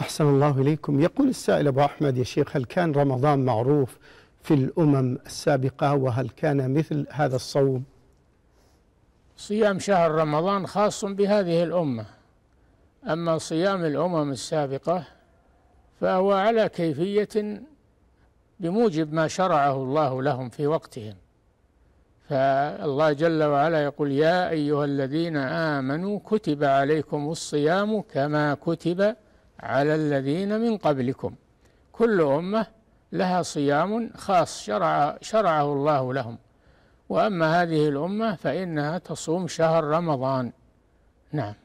أحسن الله إليكم يقول السائل أبو أحمد يا شيخ هل كان رمضان معروف في الأمم السابقة وهل كان مثل هذا الصوم صيام شهر رمضان خاص بهذه الأمة أما صيام الأمم السابقة فهو على كيفية بموجب ما شرعه الله لهم في وقتهم فالله جل وعلا يقول يا أيها الذين آمنوا كتب عليكم الصيام كما كتب على الذين من قبلكم كل أمة لها صيام خاص شرع شرعه الله لهم وأما هذه الأمة فإنها تصوم شهر رمضان نعم